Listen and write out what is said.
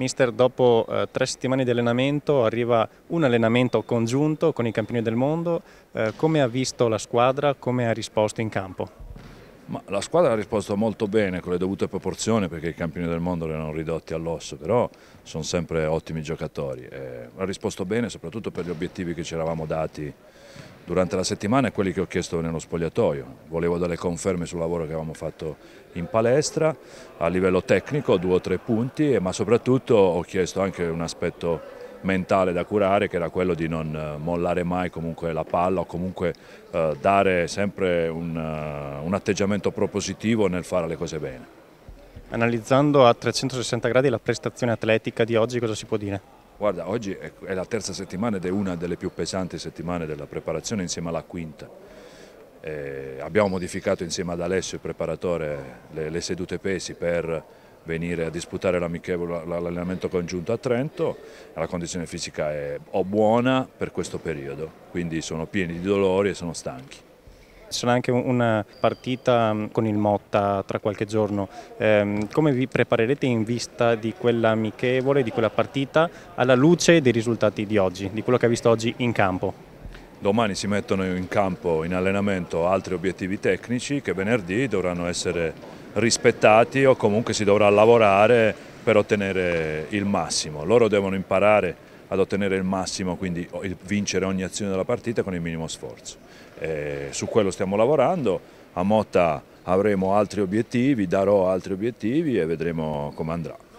Mister, dopo eh, tre settimane di allenamento arriva un allenamento congiunto con i campioni del mondo. Eh, come ha visto la squadra? Come ha risposto in campo? Ma la squadra ha risposto molto bene con le dovute proporzioni perché i campioni del mondo erano ridotti all'osso, però sono sempre ottimi giocatori. E eh, ha risposto bene soprattutto per gli obiettivi che ci eravamo dati durante la settimana e quelli che ho chiesto nello spogliatoio. Volevo delle conferme sul lavoro che avevamo fatto in palestra, a livello tecnico due o tre punti, ma soprattutto ho chiesto anche un aspetto mentale da curare che era quello di non eh, mollare mai comunque la palla o comunque eh, dare sempre un, eh, un atteggiamento propositivo nel fare le cose bene. Analizzando a 360 gradi la prestazione atletica di oggi cosa si può dire? Guarda, oggi è la terza settimana ed è una delle più pesanti settimane della preparazione insieme alla quinta. Eh, abbiamo modificato insieme ad Alessio il preparatore le, le sedute pesi per venire a disputare l'allenamento congiunto a Trento, la condizione fisica è buona per questo periodo, quindi sono pieni di dolori e sono stanchi ci sarà anche una partita mm, con il Motta tra qualche giorno. Ehm, come vi preparerete in vista di quella amichevole, di quella partita, alla luce dei risultati di oggi, di quello che ha visto oggi in campo? Domani si mettono in campo, in allenamento, altri obiettivi tecnici che venerdì dovranno essere rispettati o comunque si dovrà lavorare per ottenere il massimo. Loro devono imparare ad ottenere il massimo, quindi vincere ogni azione della partita con il minimo sforzo. E eh, su quello stiamo lavorando, a Motta avremo altri obiettivi, darò altri obiettivi e vedremo come andrà.